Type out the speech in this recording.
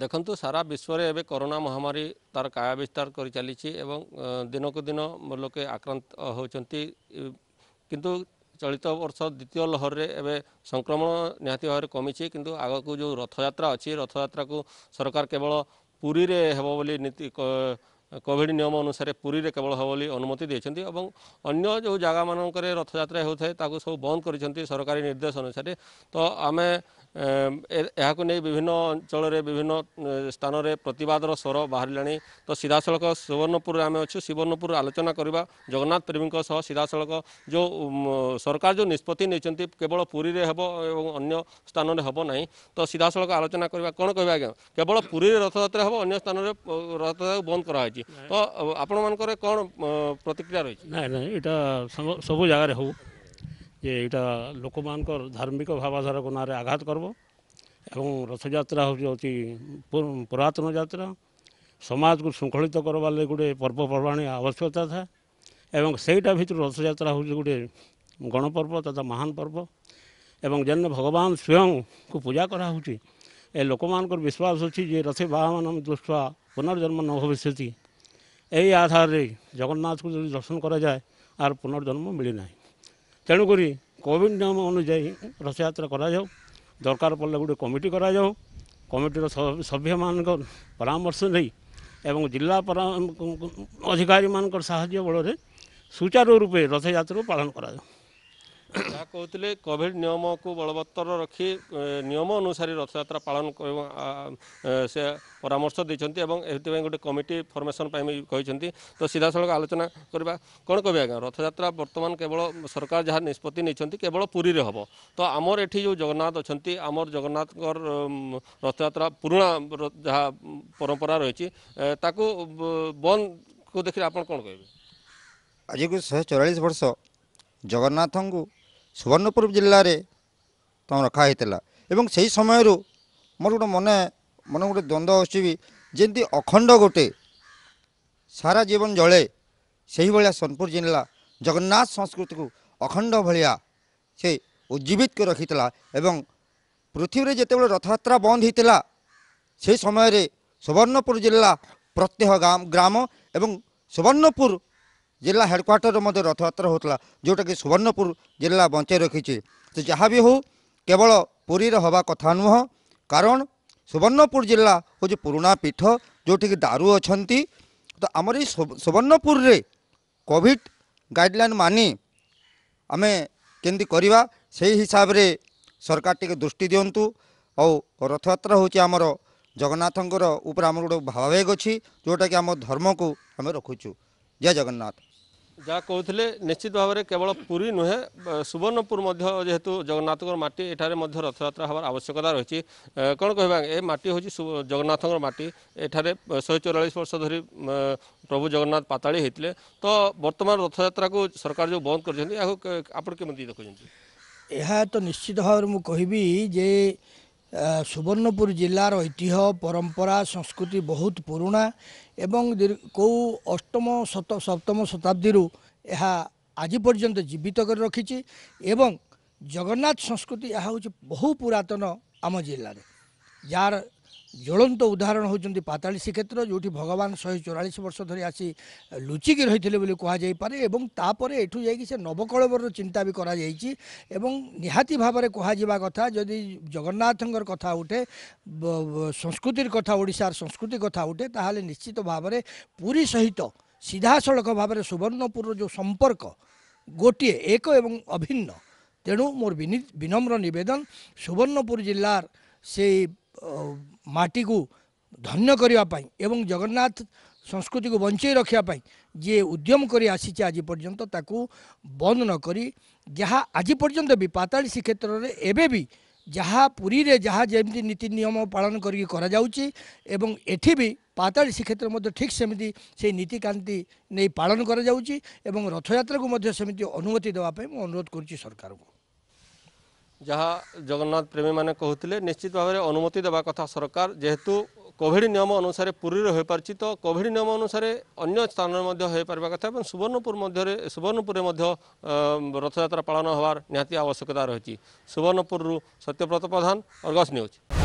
ଦେଖନ୍ତୁ ସାରା ବିଶ୍ୱରେ ଏବେ କରୋନା ମହାମାରୀ ତାର କାୟା ବିସ୍ତାର କରିଚାଲିଛି ଏବଂ ଦିନକୁ ଦିନ ଲୋକେ ଆକ୍ରାନ୍ତ ହେଉଛନ୍ତି କିନ୍ତୁ ଚଳିତ ବର୍ଷ ଦ୍ୱିତୀୟ ଲହରରେ ଏବେ ସଂକ୍ରମଣ ନିହାତି ଭାବରେ କମିଛି କିନ୍ତୁ ଆଗକୁ ଯେଉଁ ରଥଯାତ୍ରା ଅଛି ରଥଯାତ୍ରାକୁ ସରକାର କେବଳ ପୁରୀରେ ହେବ ବୋଲି ନୀତି କୋଭିଡ଼ ନିୟମ ଅନୁସାରେ ପୁରୀରେ କେବଳ ହେବ ବୋଲି ଅନୁମତି ଦେଇଛନ୍ତି ଏବଂ ଅନ୍ୟ ଯେଉଁ ଜାଗାମାନଙ୍କରେ ରଥଯାତ୍ରା ହେଉଥାଏ ତାକୁ ସବୁ ବନ୍ଦ କରିଛନ୍ତି ସରକାରୀ ନିର୍ଦ୍ଦେଶ ଅନୁସାରେ ତ ଆମେ ଏହାକୁ ନେଇ ବିଭିନ୍ନ ଅଞ୍ଚଳରେ ବିଭିନ୍ନ ସ୍ଥାନରେ ପ୍ରତିବାଦର ସ୍ୱର ବାହାରିଲାଣି ତ ସିଧାସଳଖ ସୁବର୍ଣ୍ଣପୁରରେ ଆମେ ଅଛୁ ସୁବର୍ଣ୍ଣପୁର ଆଲୋଚନା କରିବା ଜଗନ୍ନାଥ ପ୍ରେମୀଙ୍କ ସହ ସିଧାସଳଖ ଯେଉଁ ସରକାର ଯେଉଁ ନିଷ୍ପତ୍ତି ନେଇଛନ୍ତି କେବଳ ପୁରୀରେ ହେବ ଏବଂ ଅନ୍ୟ ସ୍ଥାନରେ ହେବ ନାହିଁ ତ ସିଧାସଳଖ ଆଲୋଚନା କରିବା କ'ଣ କହିବା ଆଜ୍ଞା କେବଳ ପୁରୀରେ ରଥଯାତ୍ରା ହେବ ଅନ୍ୟ ସ୍ଥାନରେ ରଥଯାତ୍ରାକୁ ବନ୍ଦ କରାହୋଇଛି ତ ଆପଣମାନଙ୍କର କ'ଣ ପ୍ରତିକ୍ରିୟା ରହିଛି ନାଇଁ ନାଇଁ ଏଇଟା ସବୁ ଜାଗାରେ ହେଉ जे यहाँ लोक मान धार्मिक भावधारा को ना आघात करव एवं रथजात्रा हूँ अति पुरतन जत्रा समाज को श्रृंखलित करवा लगे गोटे पर्वपर्वाणी आवश्यकता था एवं सहीटा भितर रथजात्रा हूँ गोटे गणपर्व तथा महान पर्व एवं जन भगवान स्वयं को पूजा करा ए लोक मान विश्वास अच्छी जे रथ मान दृष्टा पुनर्जन्म न भविष्य यही आधार जगन्नाथ को दर्शन कराए आर पुनर्जन्म मिलना ତେଣୁକରି କୋଭିଡ଼ ନିୟମ ଅନୁଯାୟୀ ରଥଯାତ୍ରା କରାଯାଉ ଦରକାର ପଡ଼ିଲେ ଗୋଟେ କମିଟି କରାଯାଉ କମିଟିର ସଭ୍ୟମାନଙ୍କ ପରାମର୍ଶ ନେଇ ଏବଂ ଜିଲ୍ଲା ଅଧିକାରୀମାନଙ୍କର ସାହାଯ୍ୟ ବଳରେ ସୁଚାରୁ ରୂପେ ରଥଯାତ୍ରାକୁ ପାଳନ କରାଯାଉ ଯାହା କହୁଥିଲେ କୋଭିଡ଼ ନିୟମକୁ ବଳବତ୍ତର ରଖି ନିୟମ ଅନୁସାରେ ରଥଯାତ୍ରା ପାଳନ ସେ ପରାମର୍ଶ ଦେଇଛନ୍ତି ଏବଂ ଏଥିପାଇଁ ଗୋଟେ କମିଟି ଫର୍ମେସନ୍ ପାଇଁ ବି କହିଛନ୍ତି ତ ସିଧାସଳଖ ଆଲୋଚନା କରିବା କ'ଣ କହିବେ ଆଜ୍ଞା ରଥଯାତ୍ରା ବର୍ତ୍ତମାନ କେବଳ ସରକାର ଯାହା ନିଷ୍ପତ୍ତି ନେଇଛନ୍ତି କେବଳ ପୁରୀରେ ହେବ ତ ଆମର ଏଠି ଯେଉଁ ଜଗନ୍ନାଥ ଅଛନ୍ତି ଆମର ଜଗନ୍ନାଥଙ୍କର ରଥଯାତ୍ରା ପୁରୁଣା ଯାହା ପରମ୍ପରା ରହିଛି ତାକୁ ବନ୍ଦକୁ ଦେଖିଲେ ଆପଣ କ'ଣ କହିବେ ଆଜିକୁ ଶହେ ଚଉରାଳିଶ ବର୍ଷ ଜଗନ୍ନାଥଙ୍କୁ ସୁବର୍ଣ୍ଣପୁର ଜିଲ୍ଲାରେ ତୁମେ ରଖା ହେଇଥିଲା ଏବଂ ସେହି ସମୟରୁ ମୋର ଗୋଟେ ମନେ ମନେ ଗୋଟେ ଦ୍ୱନ୍ଦ୍ୱ ଅଛି ବି ଯେମିତି ଅଖଣ୍ଡ ଗୋଟେ ସାରା ଜୀବନ ଜଳେ ସେହିଭଳିଆ ସୋନପୁର ଜିଲ୍ଲା ଜଗନ୍ନାଥ ସଂସ୍କୃତିକୁ ଅଖଣ୍ଡ ଭଳିଆ ସେ ଉଜ୍ଜୀବିତ କରି ରଖିଥିଲା ଏବଂ ପୃଥିବୀରେ ଯେତେବେଳେ ରଥଯାତ୍ରା ବନ୍ଦ ହୋଇଥିଲା ସେହି ସମୟରେ ସୁବର୍ଣ୍ଣପୁର ଜିଲ୍ଲା ପ୍ରତ୍ୟେକ ଗ୍ରାମ ଏବଂ ସୁବର୍ଣ୍ଣପୁର ଜିଲ୍ଲା ହେଡ଼କ୍ୱାର୍ଟରରେ ମଧ୍ୟ ରଥଯାତ୍ରା ହେଉଥିଲା ଯେଉଁଟାକି ସୁବର୍ଣ୍ଣପୁର ଜିଲ୍ଲା ବଞ୍ଚାଇ ରଖିଛି ତ ଯାହା ବି ହେଉ କେବଳ ପୁରୀରେ ହେବା କଥା ନୁହଁ କାରଣ ସୁବର୍ଣ୍ଣପୁର ଜିଲ୍ଲା ହେଉଛି ପୁରୁଣା ପୀଠ ଯେଉଁଠିକି ଦାରୁ ଅଛନ୍ତି ତ ଆମର ଏଇ ସୁବର୍ଣ୍ଣପୁରରେ କୋଭିଡ଼ ଗାଇଡ଼ଲାଇନ୍ ମାନି ଆମେ କେମିତି କରିବା ସେଇ ହିସାବରେ ସରକାର ଟିକେ ଦୃଷ୍ଟି ଦିଅନ୍ତୁ ଆଉ ରଥଯାତ୍ରା ହେଉଛି ଆମର ଜଗନ୍ନାଥଙ୍କର ଉପରେ ଆମର ଗୋଟେ ଭାବାବେଗ ଅଛି ଯେଉଁଟାକି ଆମ ଧର୍ମକୁ ଆମେ ରଖୁଛୁ ଜୟ ଜଗନ୍ନାଥ ଯାହା କହୁଥିଲେ ନିଶ୍ଚିତ ଭାବରେ କେବଳ ପୁରୀ ନୁହେଁ ସୁବର୍ଣ୍ଣପୁର ମଧ୍ୟ ଯେହେତୁ ଜଗନ୍ନାଥଙ୍କର ମାଟି ଏଠାରେ ମଧ୍ୟ ରଥଯାତ୍ରା ହେବାର ଆବଶ୍ୟକତା ରହିଛି କ'ଣ କହିବା ଏ ମାଟି ହେଉଛି ଜଗନ୍ନାଥଙ୍କର ମାଟି ଏଠାରେ ଶହେ ଚଉରାଳିଶ ବର୍ଷ ଧରି ପ୍ରଭୁ ଜଗନ୍ନାଥ ପାତାଳି ହୋଇଥିଲେ ତ ବର୍ତ୍ତମାନ ରଥଯାତ୍ରାକୁ ସରକାର ଯେଉଁ ବନ୍ଦ କରିଛନ୍ତି ଏହାକୁ ଆପଣ କେମିତି ଦେଖୁଛନ୍ତି ଏହା ତ ନିଶ୍ଚିତ ଭାବରେ ମୁଁ କହିବି ଯେ ସୁବର୍ଣ୍ଣପୁର ଜିଲ୍ଲାର ଐତିହ୍ୟ ପରମ୍ପରା ସଂସ୍କୃତି ବହୁତ ପୁରୁଣା ଏବଂ କେଉଁ ଅଷ୍ଟମ ଶତ ସପ୍ତମ ଶତାବ୍ଦୀରୁ ଏହା ଆଜି ପର୍ଯ୍ୟନ୍ତ ଜୀବିତ କରି ରଖିଛି ଏବଂ ଜଗନ୍ନାଥ ସଂସ୍କୃତି ଏହା ହେଉଛି ବହୁ ପୁରାତନ ଆମ ଜିଲ୍ଲାରେ ଯାହାର ଜ୍ୱଳନ୍ତ ଉଦାହରଣ ହେଉଛନ୍ତି ପାତାଳି ଶ୍ରୀକ୍ଷେତ୍ର ଯେଉଁଠି ଭଗବାନ ଶହେ ଚଉରାଳିଶ ବର୍ଷ ଧରି ଆସି ଲୁଚିକି ରହିଥିଲେ ବୋଲି କୁହାଯାଇପାରେ ଏବଂ ତାପରେ ଏଠୁ ଯାଇକି ସେ ନବକଳବର ଚିନ୍ତା ବି କରାଯାଇଛି ଏବଂ ନିହାତି ଭାବରେ କୁହାଯିବା କଥା ଯଦି ଜଗନ୍ନାଥଙ୍କର କଥା ଉଠେ ସଂସ୍କୃତିର କଥା ଓଡ଼ିଶାର ସଂସ୍କୃତି କଥା ଉଠେ ତାହେଲେ ନିଶ୍ଚିତ ଭାବରେ ପୁରୀ ସହିତ ସିଧାସଳଖ ଭାବରେ ସୁବର୍ଣ୍ଣପୁରର ଯେଉଁ ସମ୍ପର୍କ ଗୋଟିଏ ଏକ ଏବଂ ଅଭିନ୍ନ ତେଣୁ ମୋର ବିନମ୍ର ନିବେଦନ ସୁବର୍ଣ୍ଣପୁର ଜିଲ୍ଲାର ସେଇ ମାଟିକୁ ଧନ୍ୟ କରିବା ପାଇଁ ଏବଂ ଜଗନ୍ନାଥ ସଂସ୍କୃତିକୁ ବଞ୍ଚାଇ ରଖିବା ପାଇଁ ଯିଏ ଉଦ୍ୟମ କରି ଆସିଛି ଆଜି ପର୍ଯ୍ୟନ୍ତ ତାକୁ ବନ୍ଦ ନକରି ଯାହା ଆଜି ପର୍ଯ୍ୟନ୍ତ ବି ପାତାଳି ଶ୍ରୀକ୍ଷେତ୍ରରେ ଏବେ ବି ଯାହା ପୁରୀରେ ଯାହା ଯେମିତି ନୀତି ନିୟମ ପାଳନ କରିକି କରାଯାଉଛି ଏବଂ ଏଠି ବି ପାତାଳି ଶ୍ରୀକ୍ଷେତ୍ର ମଧ୍ୟ ଠିକ୍ ସେମିତି ସେଇ ନୀତିକାନ୍ତି ନେଇ ପାଳନ କରାଯାଉଛି ଏବଂ ରଥଯାତ୍ରାକୁ ମଧ୍ୟ ସେମିତି ଅନୁମତି ଦେବା ପାଇଁ ମୁଁ ଅନୁରୋଧ କରୁଛି ସରକାରଙ୍କୁ ଯାହା ଜଗନ୍ନାଥ ପ୍ରେମୀମାନେ କହୁଥିଲେ ନିଶ୍ଚିତ ଭାବରେ ଅନୁମତି ଦେବା କଥା ସରକାର ଯେହେତୁ କୋଭିଡ଼ ନିୟମ ଅନୁସାରେ ପୁରୀରେ ହୋଇପାରିଛି ତ କୋଭିଡ଼ ନିୟମ ଅନୁସାରେ ଅନ୍ୟ ସ୍ଥାନରେ ମଧ୍ୟ ହୋଇପାରିବା କଥା ଏବଂ ସୁବର୍ଣ୍ଣପୁର ମଧ୍ୟରେ ସୁବର୍ଣ୍ଣପୁରରେ ମଧ୍ୟ ରଥଯାତ୍ରା ପାଳନ ହେବାର ନିହାତି ଆବଶ୍ୟକତା ରହିଛି ସୁବର୍ଣ୍ଣପୁରରୁ ସତ୍ୟବ୍ରତ ପ୍ରଧାନ ଅର୍ଗସ୍ ନ୍ୟୁଜ୍